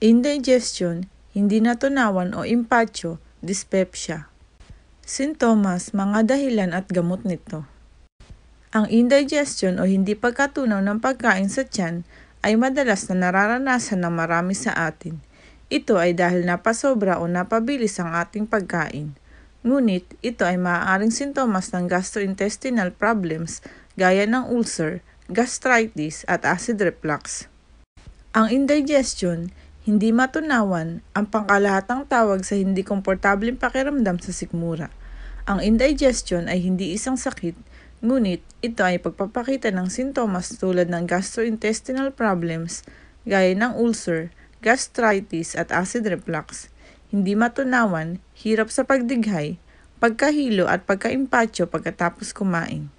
indigestion, hindi natunawan o impatyo, dyspepsia. Sintomas, mga dahilan at gamot nito. Ang indigestion o hindi pagkatunaw ng pagkain sa tiyan ay madalas na nararanasan ng marami sa atin. Ito ay dahil napasobra o napabilis ang ating pagkain. Ngunit, ito ay maaaring sintomas ng gastrointestinal problems gaya ng ulcer, gastritis at acid reflux. Ang indigestion, hindi matunawan ang pangkalahatang tawag sa hindi komportableng pakiramdam sa sikmura. Ang indigestion ay hindi isang sakit, ngunit ito ay pagpapakita ng sintomas tulad ng gastrointestinal problems gaya ng ulcer, gastritis at acid reflux. Hindi matunawan, hirap sa pagdighay, pagkahilo at pagkaimpatyo pagkatapos kumain.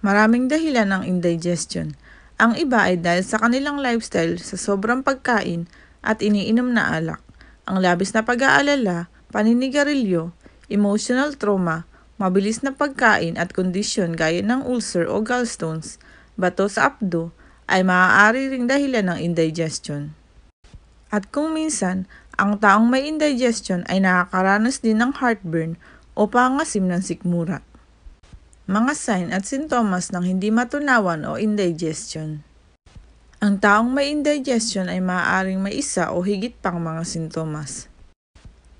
Maraming dahilan ng indigestion ang iba ay dahil sa kanilang lifestyle sa sobrang pagkain at iniinom na alak, ang labis na pag-aalala, paninigarilyo, emotional trauma, mabilis na pagkain at kondisyon gaya ng ulcer o gallstones, bato sa apdo, ay maaari ring dahilan ng indigestion. At kung minsan, ang taong may indigestion ay nakakaranas din ng heartburn o pangasim ng sikmura mga sign at sintomas ng hindi matunawan o indigestion. Ang taong may indigestion ay maaaring may isa o higit pang mga sintomas.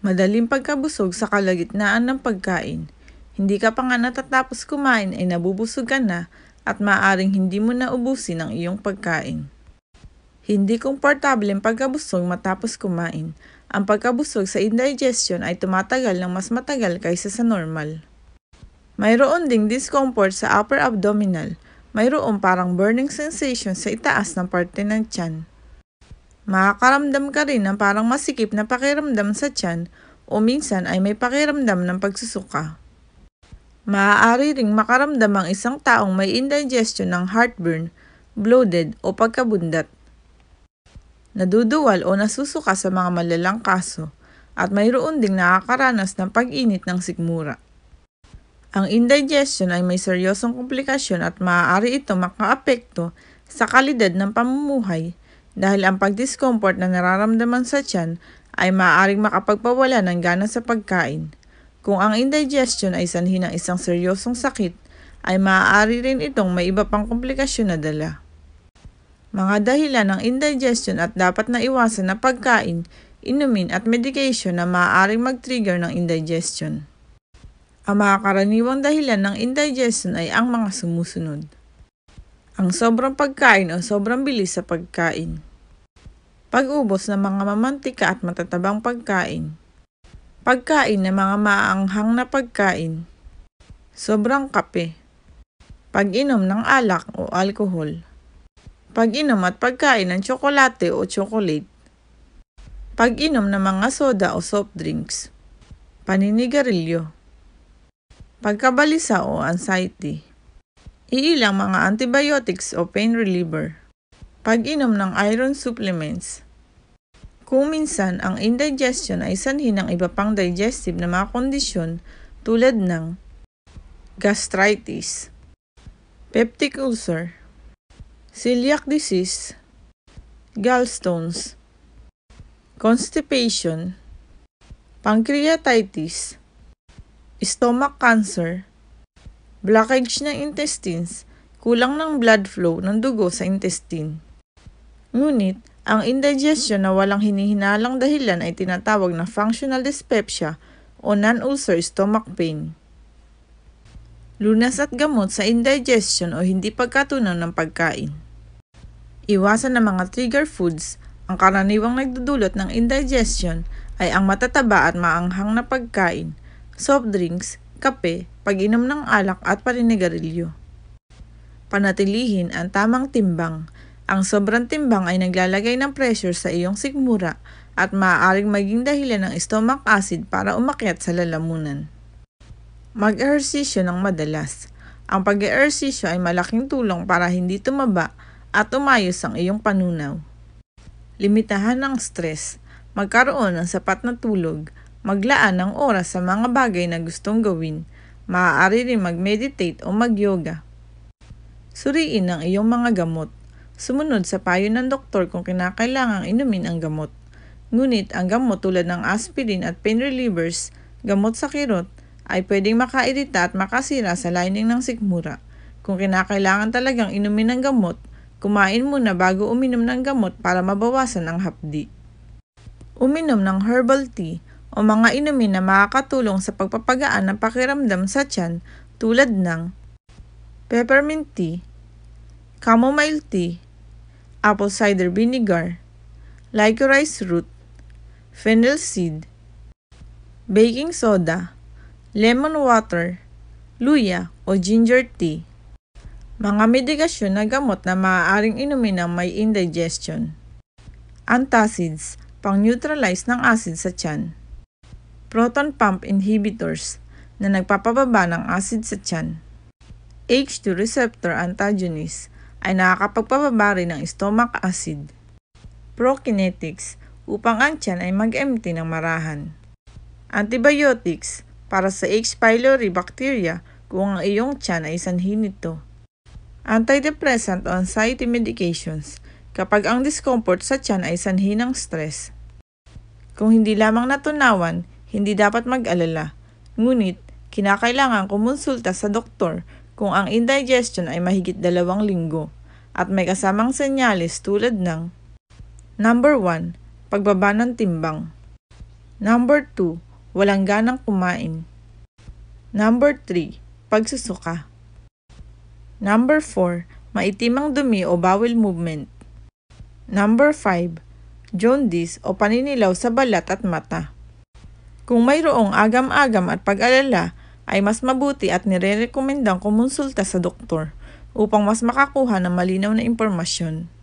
Madaling pagkabusog sa kalagitnaan ng pagkain. Hindi ka pa nga natatapos kumain ay nabubusog ka na at maaaring hindi mo na ubusin ang iyong pagkain. Hindi komportable ang pagkabusog matapos kumain. Ang pagkabusog sa indigestion ay tumatagal ng mas matagal kaysa sa normal. Mayroon ding discomfort sa upper abdominal. Mayroong parang burning sensation sa itaas ng parte ng tiyan. Makakaramdam ka rin ng parang masikip na pakiramdam sa tiyan o minsan ay may pakiramdam ng pagsusuka. Maaari ring makaramdam ang isang taong may indigestion ng heartburn, bloated o pagkabundat. Naduduwal o nasusuka sa mga malalang kaso at mayroon ding nakakaranas ng pag-init ng sigmura. Ang indigestion ay may seryosong komplikasyon at maaari ito makaapekto sa kalidad ng pamumuhay dahil ang pagdiscomfort na nararamdaman sa tiyan ay maaaring makapagpawala ng gana sa pagkain. Kung ang indigestion ay sanhi ng isang seryosong sakit, ay maaari rin itong may iba pang komplikasyon na dala. Mga dahilan ng indigestion at dapat na iwasan na pagkain, inumin at medication na maaaring mag-trigger ng indigestion. Ang mga karaniwang dahilan ng indigestion ay ang mga sumusunod. Ang sobrang pagkain o sobrang bilis sa pagkain. Pag-ubos ng mga mamantika at matatabang pagkain. Pagkain ng mga maanghang na pagkain. Sobrang kape. Pag-inom ng alak o alkohol. Pag-inom at pagkain ng tsokolate o chocolate. Pag-inom ng mga soda o soft drinks. Paninigarilyo pagkabalisa o anxiety. Iilang mga antibiotics o pain reliever. Pag-inom ng iron supplements. Kung minsan ang indigestion ay sanhi ng iba pang digestive na mga kondisyon tulad ng gastritis, peptic ulcer, celiac disease, gallstones, constipation, pancreatitis, stomach cancer, blockage ng intestines, kulang ng blood flow ng dugo sa intestine. Ngunit, ang indigestion na walang hinihinalang dahilan ay tinatawag na functional dyspepsia o non-ulcer stomach pain. Lunas at gamot sa indigestion o hindi pagkatunaw ng pagkain. Iwasan ng mga trigger foods. Ang karaniwang nagdudulot ng indigestion ay ang matataba at maanghang na pagkain – soft drinks, kape, pag-inom ng alak at paninigarilyo. Panatilihin ang tamang timbang. Ang sobrang timbang ay naglalagay ng pressure sa iyong sigmura at maaaring maging dahilan ng stomach acid para umakyat sa lalamunan. Mag-ehersisyo ng madalas. Ang pag-ehersisyo ay malaking tulong para hindi tumaba at umayos ang iyong panunaw. Limitahan ang stress. Magkaroon ng sapat na tulog maglaan ng oras sa mga bagay na gustong gawin. Maaari rin mag-meditate o mag-yoga. Suriin ang iyong mga gamot. Sumunod sa payo ng doktor kung kinakailangang inumin ang gamot. Ngunit ang gamot tulad ng aspirin at pain relievers, gamot sa kirot, ay pwedeng makairita at makasira sa lining ng sikmura. Kung kinakailangan talagang inumin ng gamot, kumain muna bago uminom ng gamot para mabawasan ang hapdi. Uminom ng herbal tea o mga inumin na makakatulong sa pagpapagaan ng pakiramdam sa tiyan tulad ng peppermint tea, chamomile tea, apple cider vinegar, licorice root, fennel seed, baking soda, lemon water, luya o ginger tea. Mga medikasyon na gamot na maaaring inumin ng may indigestion. Antacids, pang-neutralize ng acid sa tiyan proton pump inhibitors na nagpapababa ng acid sa tiyan. H2 receptor antagonists ay nakakapagpababa rin ng stomach acid. Prokinetics upang ang tiyan ay mag-empty ng marahan. Antibiotics para sa H. pylori bacteria kung ang iyong tiyan ay sanhin nito. Antidepressant o anxiety medications kapag ang discomfort sa tiyan ay sanhi ng stress. Kung hindi lamang natunawan, hindi dapat mag-alala. Ngunit, kinakailangan kumonsulta sa doktor kung ang indigestion ay mahigit dalawang linggo at may kasamang senyales tulad ng Number 1. Pagbaba ng timbang Number 2. Walang ganang kumain Number 3. Pagsusuka Number 4. Maitimang dumi o bowel movement Number 5. Jaundice o paninilaw sa balat at mata. Kung mayroong agam-agam at pag-alala, ay mas mabuti at nirerekomendang kumonsulta sa doktor upang mas makakuha ng malinaw na impormasyon.